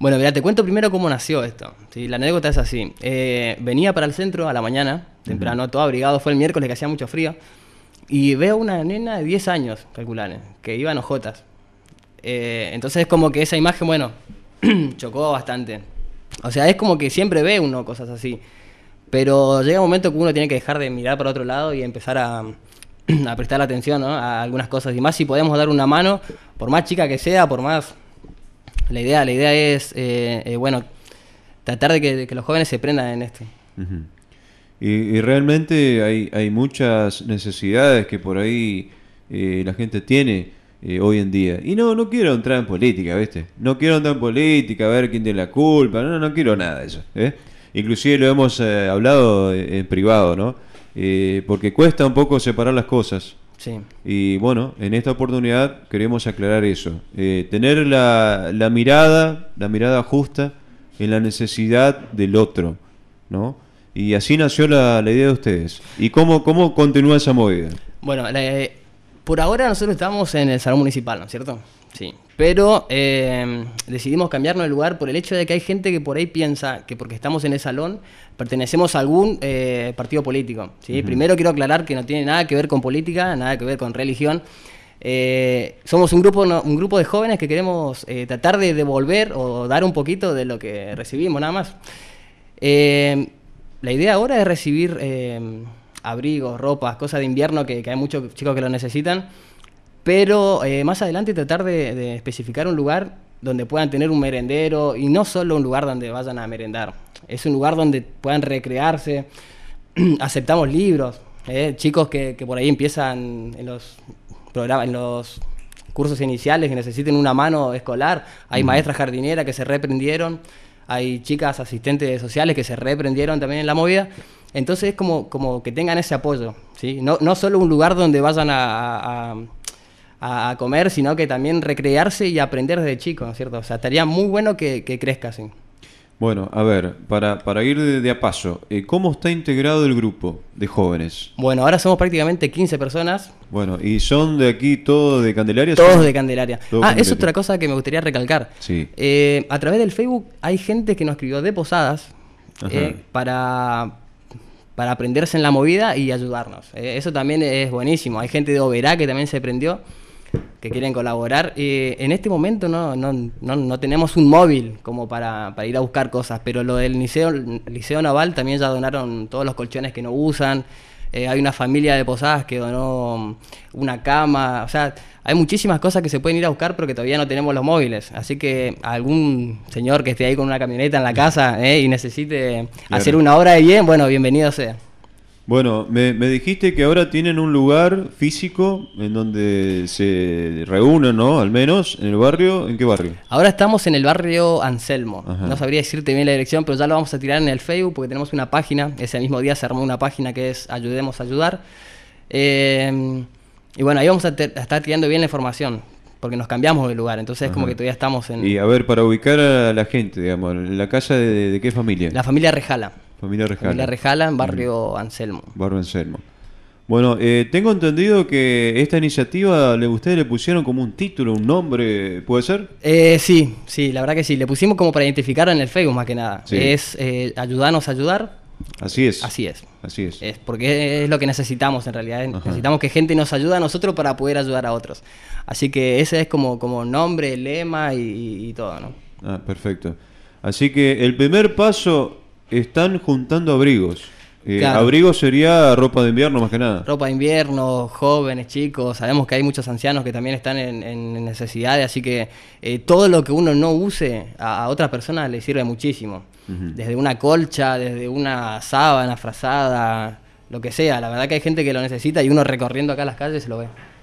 Bueno, mira, te cuento primero cómo nació esto. La anécdota es así. Eh, venía para el centro a la mañana, temprano, todo abrigado, fue el miércoles que hacía mucho frío, y veo una nena de 10 años, calculan, que iba en ojotas. Eh, entonces es como que esa imagen, bueno, chocó bastante. O sea, es como que siempre ve uno cosas así. Pero llega un momento que uno tiene que dejar de mirar para otro lado y empezar a, prestar prestar atención a algunas cosas. Y más si podemos dar una mano, por más chica que sea, por más la idea, la idea es, eh, eh, bueno, tratar de que, los jóvenes se prendan en esto. y, realmente hay, muchas necesidades que por ahí eh, la gente tiene hoy en día. Y no, no quiero entrar en política, ¿viste? No quiero entrar en política, a ver quién tiene la culpa, no, no quiero nada de eso. Inclusive lo hemos hablado en privado, ¿no? porque cuesta un poco separar las cosas. Sí. Y bueno, en esta oportunidad queremos aclarar eso. Eh, tener la, la, mirada, la mirada justa en la necesidad del otro, ¿no? Y así nació la, idea de ustedes. ¿Y cómo, cómo continúa esa movida? Bueno, eh, por ahora nosotros estamos en el Salón Municipal, ¿no es cierto? Sí, pero em, decidimos cambiarnos de lugar por el hecho de que hay gente que por ahí piensa que porque estamos en el salón pertenecemos a algún eh, partido político. Primero quiero aclarar que no tiene nada que ver con política, nada que ver con religión. Eh, somos un grupo, un grupo de jóvenes que queremos eh, tratar de devolver o dar un poquito de lo que recibimos, nada más. Em, la idea ahora es recibir em, abrigos, ropas, cosas de invierno que, que, hay muchos chicos que lo necesitan pero eh, más adelante tratar de, especificar un lugar donde puedan tener un merendero y no solo un lugar donde vayan a merendar, es un lugar donde puedan recrearse, aceptamos libros, eh, chicos que, por ahí empiezan en los programas, en los cursos iniciales y necesiten una mano escolar, hay maestras jardineras que se reprendieron, hay chicas asistentes sociales que se reprendieron también en la movida. Entonces es como, como que tengan ese apoyo, ¿sí? No, no solo un lugar donde vayan a, a, comer, sino que también recrearse y aprender desde chico, ¿no es cierto? O sea, estaría muy bueno que, crezca así. Bueno, a ver, para, ir de, a paso, eh, ¿cómo está integrado el grupo de jóvenes? Bueno, ahora somos prácticamente 15 personas. Bueno, ¿y son de aquí todos de Candelaria? Todos de Candelaria. Ah, ah, es otra cosa que me gustaría recalcar. Sí. Eh, a través del Facebook hay gente que nos escribió de Posadas eh, para, para aprenderse en la movida y ayudarnos. eso también es buenísimo. Hay gente de Oberá que también se prendió que quieren colaborar. Eh, en este momento no, no, no, no tenemos un móvil como para, ir a buscar cosas, pero lo del liceo, liceo Naval también ya donaron todos los colchones que no usan. Eh, hay una familia de posadas que donó una cama, o sea, hay muchísimas cosas que se pueden ir a buscar porque todavía no tenemos los móviles. Así que algún señor que esté ahí con una camioneta en la casa eh, y necesite hacer una obra de bien, bueno, bienvenido sea. Bueno, me, dijiste que ahora tienen un lugar físico en donde se reúnen, ¿no? Al menos, en el barrio. ¿En qué barrio? Ahora estamos en el barrio Anselmo. No sabría decirte bien la dirección, pero ya lo vamos a tirar en el Facebook porque tenemos una página. Ese mismo día se armó una página que es Ayudemos a Ayudar. Eh, y bueno, ahí vamos a, estar tirando bien la información porque nos cambiamos de lugar, entonces como que todavía estamos en... Y a ver, para ubicar a la gente, digamos, ¿la casa de qué familia? La familia Rejala. Familia Rejala. Familia Rejala, en mm. barrio Anselmo. Barrio Anselmo. Bueno, eh, tengo entendido que esta iniciativa le, ustedes le pusieron como un título, un nombre, ¿puede ser? Eh, sí, sí, la verdad que sí. Le pusimos como para identificar en el Facebook más que nada. Es eh, ayudarnos a ayudar. Así es. Así es. Así es. Porque es lo que necesitamos en realidad. Necesitamos que gente nos ayude a nosotros para poder ayudar a otros. Así que ese es como, como nombre, lema y, y todo, ¿no? Ah, perfecto. Así que el primer paso están juntando abrigos. Eh, abrigos Abrigo sería ropa de invierno más que nada. Ropa de invierno, jóvenes, chicos. Sabemos que hay muchos ancianos que también están en, necesidades, así que eh, todo lo que uno no use a, otras personas persona le sirve muchísimo. Desde una colcha, desde una sábana frazada, lo que sea. La verdad que hay gente que lo necesita y uno recorriendo acá las calles se lo ve.